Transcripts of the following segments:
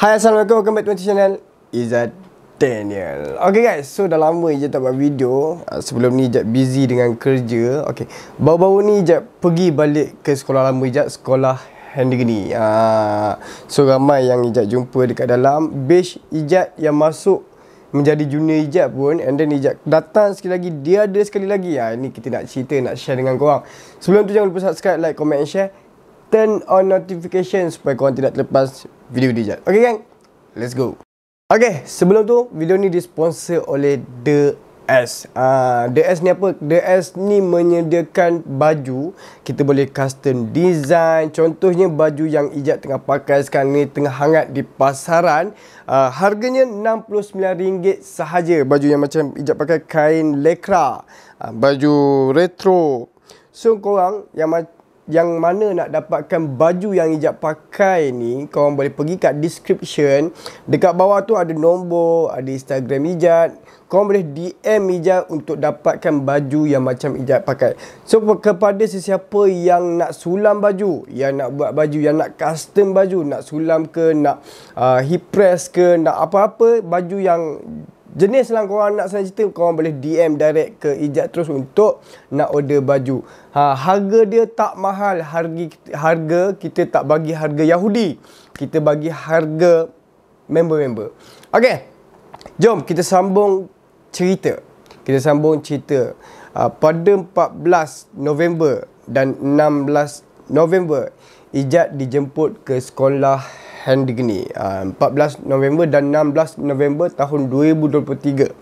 Hai Assalamualaikum, welcome back to my channel Izzat Daniel Okay guys, so dah lama je tak buat video ah, Sebelum ni Ijat busy dengan kerja Okay, baru-baru ni Ijat pergi balik ke sekolah lama Ijat Sekolah Handigini uh, ah, So ramai yang Ijat jumpa dekat dalam Base Ijat yang masuk menjadi junior Ijat pun And then Ijat datang sekali lagi Dia ada sekali lagi ha, ah, Ini kita nak cerita, nak share dengan korang Sebelum tu jangan lupa subscribe, like, comment and share turn on notification supaya korang tidak terlepas video dia jat. Okay gang, let's go. Okay, sebelum tu video ni disponsor oleh The S. Uh, The S ni apa? The S ni menyediakan baju. Kita boleh custom design. Contohnya baju yang Ijat tengah pakai sekarang ni tengah hangat di pasaran. Uh, harganya RM69 sahaja. Baju yang macam Ijat pakai kain lekra. Uh, baju retro. So korang yang macam yang mana nak dapatkan baju yang hijab pakai ni korang boleh pergi kat description dekat bawah tu ada nombor ada Instagram hijab korang boleh DM hijab untuk dapatkan baju yang macam hijab pakai so kepada sesiapa yang nak sulam baju yang nak buat baju yang nak custom baju nak sulam ke nak uh, hip press ke nak apa-apa baju yang jenis lah korang nak saya cerita korang boleh DM direct ke Ijat terus untuk nak order baju ha, harga dia tak mahal harga, harga kita tak bagi harga Yahudi kita bagi harga member-member ok jom kita sambung cerita kita sambung cerita ha, pada 14 November dan 16 November Ijat dijemput ke sekolah Handigni uh, ah, 14 November dan 16 November tahun 2023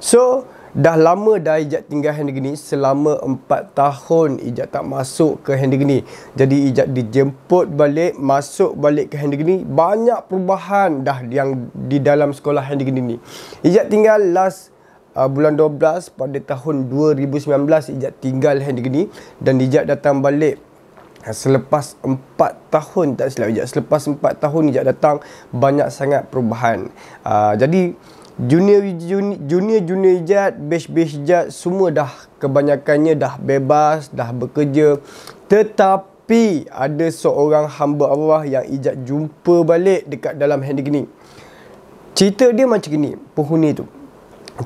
So dah lama dah Ijat tinggal Handigni Selama 4 tahun Ijat tak masuk ke Handigni Jadi Ijat dijemput balik Masuk balik ke Handigni Banyak perubahan dah yang di dalam sekolah Handigni ni Ijat tinggal last Uh, bulan 12 pada tahun 2019 Ijat tinggal Handigni dan Ijat datang balik selepas 4 tahun tak silap sekejap selepas 4 tahun sekejap datang banyak sangat perubahan uh, jadi junior junior junior junior jet base base jet semua dah kebanyakannya dah bebas dah bekerja tetapi ada seorang hamba Allah yang ijat jumpa balik dekat dalam handi gini cerita dia macam gini penghuni tu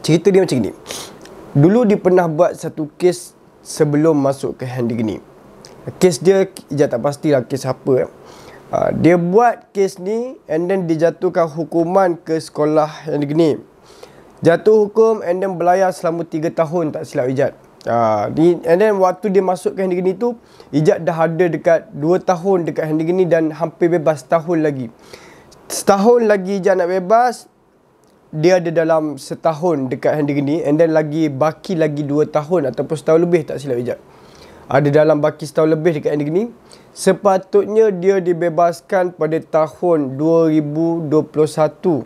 cerita dia macam ni. dulu dia pernah buat satu kes sebelum masuk ke handi gini kes dia dia tak pastilah kes apa eh. uh, dia buat kes ni and then dijatuhkan hukuman ke sekolah yang ni jatuh hukum and then belayar selama 3 tahun tak silap ijat uh, and then waktu dia masuk ke ni tu ijat dah ada dekat 2 tahun dekat hendak ni dan hampir bebas tahun lagi setahun lagi ijat nak bebas dia ada dalam setahun dekat hendak ni and then lagi baki lagi dua tahun ataupun setahun lebih tak silap ijat ada dalam baki setahun lebih dekat negeri ni sepatutnya dia dibebaskan pada tahun 2021 2021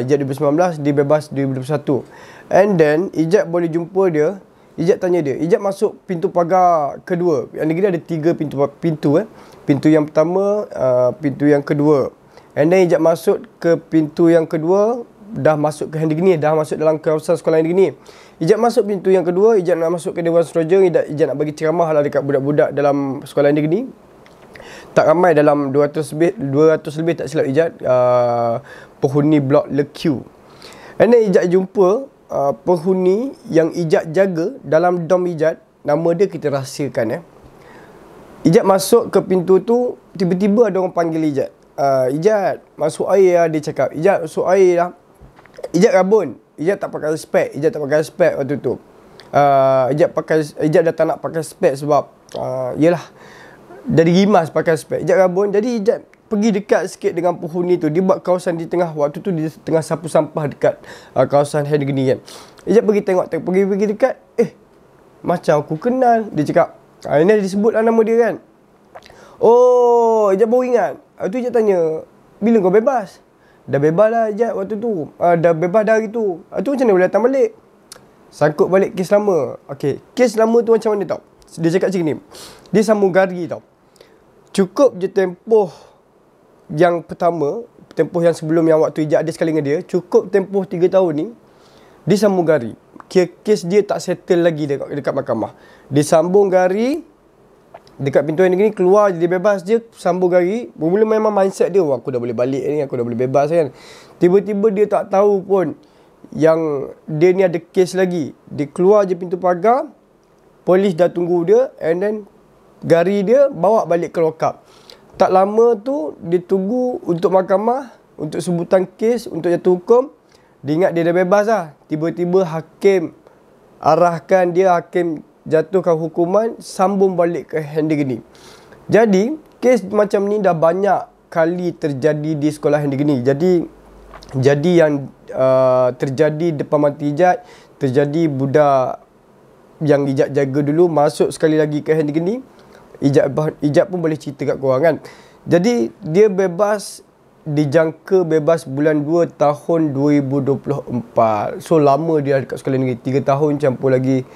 ejek 2019 dibebas 2021 and then ejek boleh jumpa dia ejek tanya dia ejek masuk pintu pagar kedua yang negeri ada tiga pintu pintu eh pintu yang pertama ah, pintu yang kedua and then ejek masuk ke pintu yang kedua dah masuk ke handling ni dah masuk dalam kawasan sekolah handling ni ijab masuk pintu yang kedua ijab nak masuk ke dewan seroja ijab, ijab nak bagi ceramah lah dekat budak-budak dalam sekolah handling tak ramai dalam 200 lebih 200 lebih tak silap ijab uh, penghuni blok Le Q and then ijab jumpa uh, penghuni yang ijab jaga dalam dom ijab nama dia kita rahsiakan eh ijab masuk ke pintu tu tiba-tiba ada orang panggil ijab Uh, Ijat masuk air lah dia cakap Ijat masuk air lah Ijab rabun. Ijab tak pakai spek. Ijab tak pakai spek waktu tu. Uh, Ijab pakai Ijab dah tak nak pakai spek sebab uh, yelah. Jadi gimas pakai spek. Ijab rabun. Jadi Ijab pergi dekat sikit dengan penghuni tu. Dia buat kawasan di tengah. Waktu tu di tengah sapu sampah dekat uh, kawasan Hedgeni kan. Ijab pergi tengok. Pergi-pergi dekat. Eh. Macam aku kenal. Dia cakap. Uh, ini disebut lah nama dia kan. Oh. Ijab baru ingat. Waktu Ijab tanya. Bila kau bebas? Dah bebas lah Ijat waktu tu. Uh, dah bebas dah hari tu. Uh, tu macam mana boleh datang balik? Sangkut balik kes lama. Okay. Kes lama tu macam mana tau? Dia cakap macam ni. Dia sambung gari tau. Cukup je tempoh yang pertama. Tempoh yang sebelum yang waktu Ijat ada sekali dengan dia. Cukup tempoh 3 tahun ni. Dia sambung gari. Kes dia tak settle lagi dekat, dekat mahkamah. Dia sambung gari dekat pintu yang ni keluar jadi bebas dia sambung gari mula memang mindset dia oh, aku dah boleh balik ni aku dah boleh bebas kan tiba-tiba dia tak tahu pun yang dia ni ada kes lagi dia keluar je pintu pagar polis dah tunggu dia and then gari dia bawa balik ke lokap tak lama tu dia tunggu untuk mahkamah untuk sebutan kes untuk jatuh hukum dia ingat dia dah bebas lah tiba-tiba hakim arahkan dia hakim jatuhkan hukuman sambung balik ke Hendrik ni. Jadi, kes macam ni dah banyak kali terjadi di sekolah Hendrik ni. Jadi, jadi yang uh, terjadi depan mati hijab, terjadi budak yang hijab jaga dulu masuk sekali lagi ke Hendrik ni, hijab, hijab pun boleh cerita kat korang kan. Jadi, dia bebas dijangka bebas bulan 2 tahun 2024. So lama dia dekat sekolah negeri 3 tahun campur lagi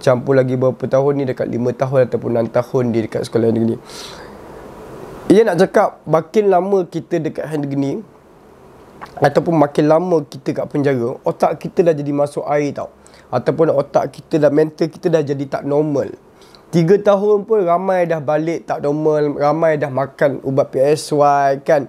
campur lagi berapa tahun ni dekat 5 tahun ataupun 6 tahun dia dekat sekolah ni. Ia nak cakap makin lama kita dekat hand negeri ataupun makin lama kita kat penjara, otak kita dah jadi masuk air tau. Ataupun otak kita dah mental kita dah jadi tak normal. 3 tahun pun ramai dah balik tak normal, ramai dah makan ubat PSY kan.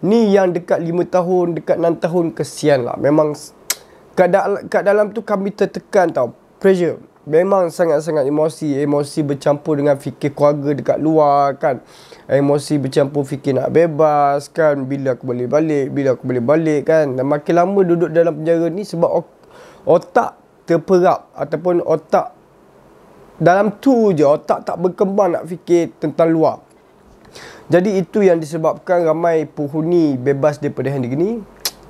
Ni yang dekat 5 tahun, dekat 6 tahun kesian lah. Memang kat, dal- kat dalam tu kami tertekan tau. Pressure memang sangat-sangat emosi emosi bercampur dengan fikir keluarga dekat luar kan emosi bercampur fikir nak bebas kan bila aku boleh balik bila aku boleh balik kan dan makin lama duduk dalam penjara ni sebab otak terperap ataupun otak dalam tu je otak tak berkembang nak fikir tentang luar jadi itu yang disebabkan ramai penghuni bebas daripada handi ni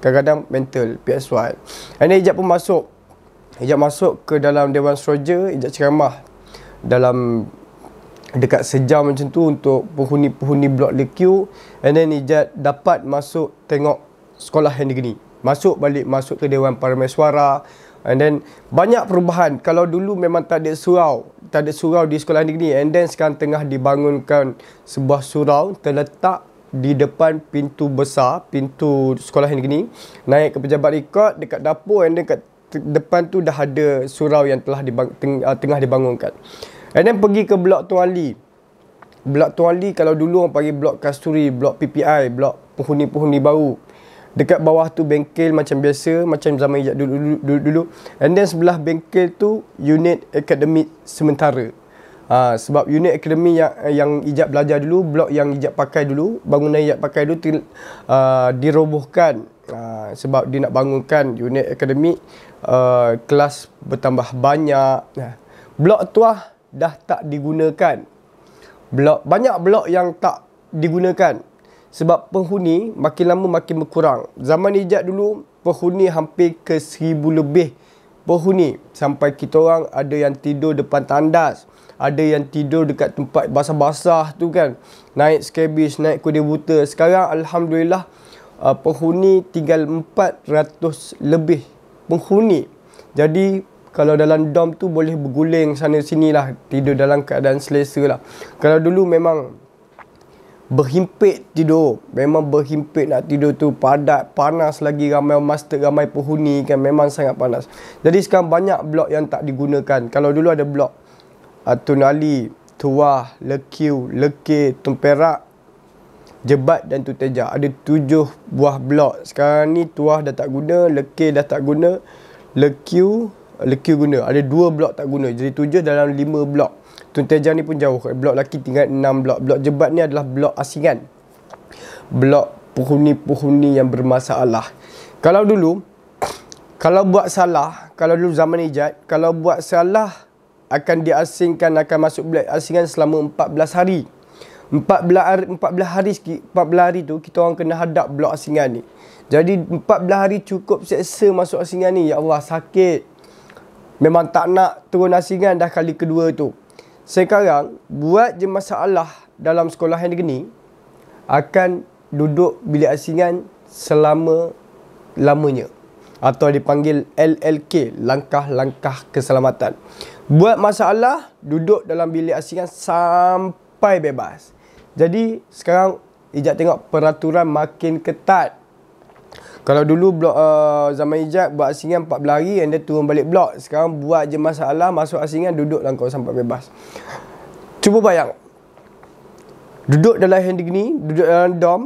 kadang-kadang mental PSY and then pun masuk Ijak masuk ke dalam Dewan Seroja, ijak ceramah dalam dekat sejam macam tu untuk penghuni-penghuni blok LQ and then ijak dapat masuk tengok sekolah yang digini. Masuk balik masuk ke Dewan Parameswara and then banyak perubahan. Kalau dulu memang tak ada surau, tak ada surau di sekolah negeri and then sekarang tengah dibangunkan sebuah surau terletak di depan pintu besar pintu sekolah ini naik ke pejabat rekod dekat dapur and then kat depan tu dah ada surau yang telah dibang, teng, uh, tengah dibangunkan. And then pergi ke blok Tuan Ali. Blok Tuan Ali kalau dulu orang panggil blok Kasturi, blok PPI, blok penghuni-penghuni baru. Dekat bawah tu bengkel macam biasa, macam zaman hijab dulu, dulu, dulu, dulu. And then sebelah bengkel tu unit akademik sementara. Ha, sebab unit akademik ya, yang, yang hijab belajar dulu, blok yang hijab pakai dulu, bangunan hijab pakai dulu uh, dirobohkan Ah, sebab dia nak bangunkan unit akademik uh, kelas bertambah banyak uh, blok tuah dah tak digunakan blok banyak blok yang tak digunakan sebab penghuni makin lama makin berkurang zaman ijad dulu penghuni hampir ke seribu lebih penghuni sampai kita orang ada yang tidur depan tandas ada yang tidur dekat tempat basah-basah tu kan naik skabis naik kuda buta sekarang alhamdulillah uh, penghuni tinggal 400 lebih penghuni. Jadi kalau dalam dom tu boleh berguling sana sini lah tidur dalam keadaan selesa lah. Kalau dulu memang berhimpit tidur, memang berhimpit nak tidur tu padat, panas lagi ramai master, ramai penghuni kan memang sangat panas. Jadi sekarang banyak blok yang tak digunakan. Kalau dulu ada blok uh, Tunali, Tuah, Lekiu, Leke, Tumperak, Jebat dan tuteja Ada tujuh buah blok. Sekarang ni tuah dah tak guna, leke dah tak guna, lekiu, lekiu guna. Ada dua blok tak guna. Jadi tujuh dalam lima blok. Tuteja ni pun jauh. Blok lelaki tinggal enam blok. Blok jebat ni adalah blok asingan. Blok puhuni-puhuni yang bermasalah. Kalau dulu, kalau buat salah, kalau dulu zaman ijat, kalau buat salah akan diasingkan, akan masuk blok asingan selama empat belas hari. 14 hari, 14 hari sikit, 14 hari tu kita orang kena hadap blok asingan ni. Jadi 14 hari cukup seksa masuk asingan ni. Ya Allah sakit. Memang tak nak turun asingan dah kali kedua tu. Sekarang buat je masalah dalam sekolah yang ni akan duduk bilik asingan selama lamanya atau dipanggil LLK langkah-langkah keselamatan. Buat masalah duduk dalam bilik asingan sampai bebas. Jadi sekarang Ijat tengok peraturan makin ketat. Kalau dulu blok uh, zaman Ijat buat asingan 14 hari and dia turun balik blok. Sekarang buat je masalah masuk asingan duduk dalam kau sampai bebas. Cuba bayang. Duduk dalam handik ni, duduk dalam dom,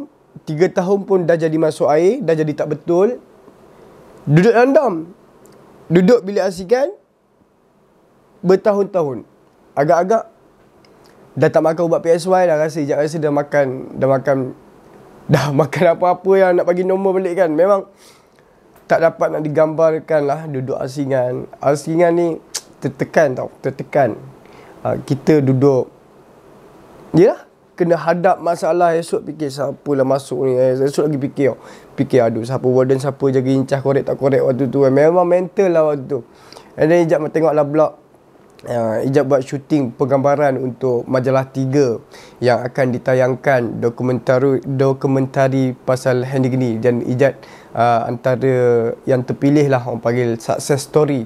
3 tahun pun dah jadi masuk air, dah jadi tak betul. Duduk dalam dom. Duduk bilik asingan bertahun-tahun. Agak-agak Dah tak makan ubat PSY dah rasa Sekejap rasa dah makan Dah makan Dah makan apa-apa yang nak bagi nombor balik kan Memang Tak dapat nak digambarkan lah Duduk asingan Asingan ni Tertekan tau Tertekan uh, Kita duduk Yelah Kena hadap masalah esok Fikir siapa lah masuk ni eh, Esok lagi fikir oh. Fikir aduh siapa warden Siapa jaga incah korek tak korek waktu tu kan. Memang mental lah waktu tu And then sekejap tengok lah blog uh, Ijab buat syuting penggambaran untuk majalah tiga yang akan ditayangkan dokumentari dokumentari pasal Handy gini dan Ijab uh, eh, antara yang terpilih lah orang panggil success story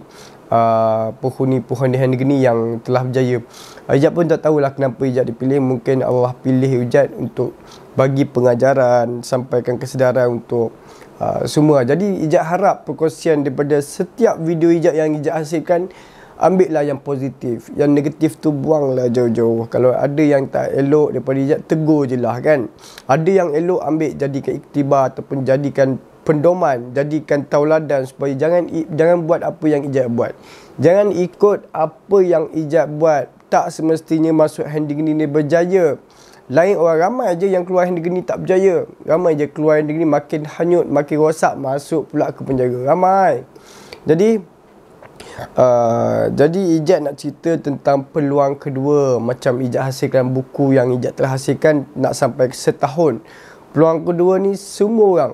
uh, eh, penghuni-penghuni Handy Geni yang telah berjaya uh, Ijab pun tak tahulah kenapa Ijab dipilih mungkin Allah pilih Ijab untuk bagi pengajaran sampaikan kesedaran untuk Uh, semua. Jadi Ijat harap perkongsian daripada setiap video Ijat yang Ijat hasilkan ambillah yang positif yang negatif tu buanglah jauh-jauh kalau ada yang tak elok daripada hijab tegur je lah kan ada yang elok ambil jadikan iktibar ataupun jadikan pendoman jadikan tauladan supaya jangan jangan buat apa yang hijab buat jangan ikut apa yang hijab buat tak semestinya masuk handing ini berjaya lain orang ramai aja yang keluar handgun ni tak berjaya. Ramai je keluar handgun ni makin hanyut, makin rosak masuk pula ke penjara. Ramai. Jadi Uh, jadi Ijat nak cerita tentang peluang kedua macam Ijat hasilkan buku yang Ijat telah hasilkan nak sampai setahun. Peluang kedua ni semua orang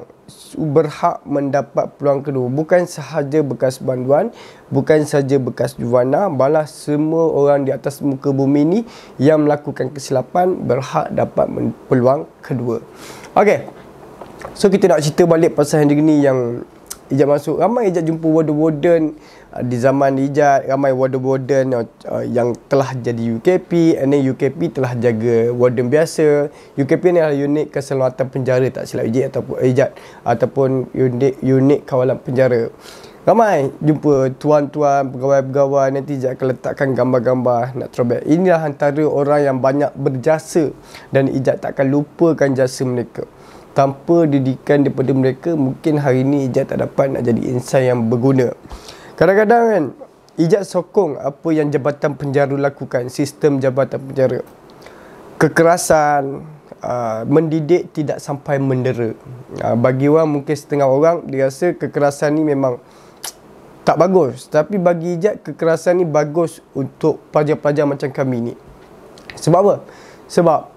berhak mendapat peluang kedua. Bukan sahaja bekas banduan, bukan sahaja bekas juwana, malah semua orang di atas muka bumi ni yang melakukan kesilapan berhak dapat peluang kedua. Okay. So kita nak cerita balik pasal hendak ni yang Ijat masuk ramai Ijat jumpa warden warden uh, di zaman Ijat ramai warden warden uh, uh, yang telah jadi UKP and then UKP telah jaga warden biasa UKP ni adalah unit keselamatan penjara tak silap Ijat ataupun eh, Ijat ataupun unit unit kawalan penjara Ramai jumpa tuan-tuan, pegawai-pegawai nanti dia akan letakkan gambar-gambar nak throwback. Inilah antara orang yang banyak berjasa dan Ijat takkan lupakan jasa mereka tanpa didikan daripada mereka mungkin hari ini Ijat tak dapat nak jadi insan yang berguna kadang-kadang kan Ijat sokong apa yang jabatan penjara lakukan sistem jabatan penjara kekerasan Uh, mendidik tidak sampai mendera uh, Bagi orang mungkin setengah orang Dia rasa kekerasan ni memang Tak bagus Tapi bagi Ijat kekerasan ni bagus Untuk pelajar-pelajar macam kami ni Sebab apa? Sebab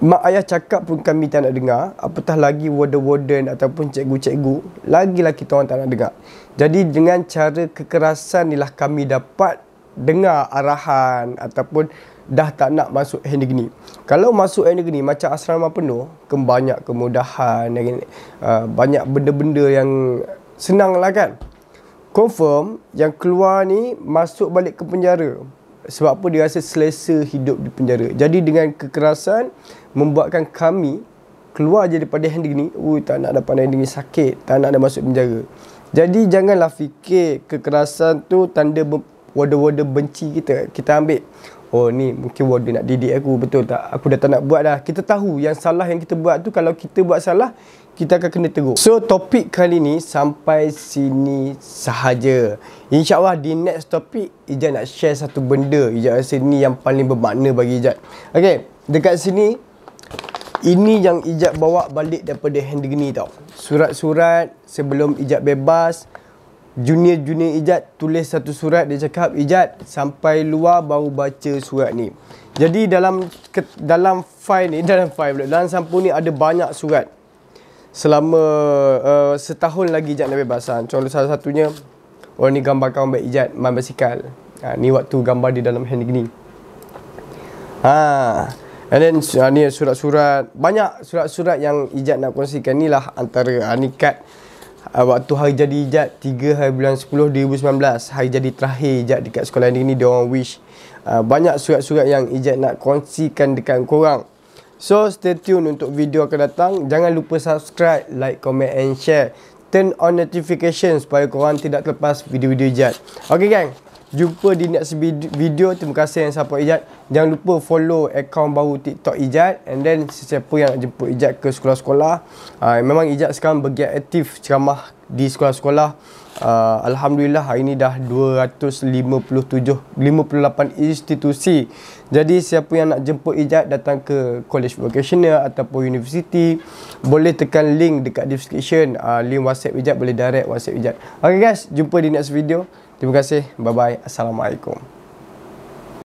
mak ayah cakap pun kami tak nak dengar apatah lagi warden-warden ataupun cikgu-cikgu lagilah kita orang tak nak dengar jadi dengan cara kekerasan inilah kami dapat dengar arahan ataupun dah tak nak masuk handling ni kalau masuk handling ni macam asrama penuh kan banyak kemudahan uh, banyak benda-benda yang senang lah kan confirm yang keluar ni masuk balik ke penjara sebab apa dia rasa selesa hidup di penjara jadi dengan kekerasan membuatkan kami keluar je daripada handling ni, ui tak nak dapat handling ni sakit, tak nak ada masuk penjara. Jadi janganlah fikir kekerasan tu tanda wada-wada benci kita. Kita ambil, oh ni mungkin wada nak didik aku, betul tak? Aku dah tak nak buat dah. Kita tahu yang salah yang kita buat tu, kalau kita buat salah, kita akan kena tegur. So topik kali ni sampai sini sahaja. Insya Allah di next topik, Ijat nak share satu benda. Ijat rasa ni yang paling bermakna bagi Ijat. Okay, dekat sini ini yang Ijab bawa balik daripada Hendigni tau. Surat-surat sebelum Ijab bebas. Junior-junior ijat tulis satu surat. Dia cakap, ijat sampai luar baru baca surat ni. Jadi dalam dalam file ni, dalam file dalam sampul ni ada banyak surat. Selama uh, setahun lagi ijat nak bebasan. Ha. Contoh salah satunya, orang ni gambar kawan baik Ijab main basikal. Ha, ni waktu gambar dia dalam hand Hendigni. Haa. And then uh, ni surat-surat Banyak surat-surat yang Ijat nak kongsikan ni lah Antara uh, ni kad uh, Waktu hari jadi Ijat 3 hari bulan 10 2019 Hari jadi terakhir Ijat dekat sekolah ni ni Diorang wish uh, Banyak surat-surat yang Ijat nak kongsikan dekat korang So stay tune untuk video akan datang Jangan lupa subscribe, like, comment and share Turn on notification supaya korang tidak terlepas video-video Ijat Okay gang, Jumpa di next video. Terima kasih yang support Ijat. Jangan lupa follow akaun baru TikTok Ijat. And then sesiapa yang nak jemput Ijat ke sekolah-sekolah. Uh, memang Ijat sekarang bergiat aktif ceramah di sekolah-sekolah. Uh, Alhamdulillah hari ini dah 257-58 institusi. Jadi siapa yang nak jemput Ijat datang ke college vocational ataupun university. Boleh tekan link dekat description. Uh, link WhatsApp Ijat boleh direct WhatsApp Ijat. Okay guys, jumpa di next video. Terima kasih. Bye-bye. Assalamualaikum.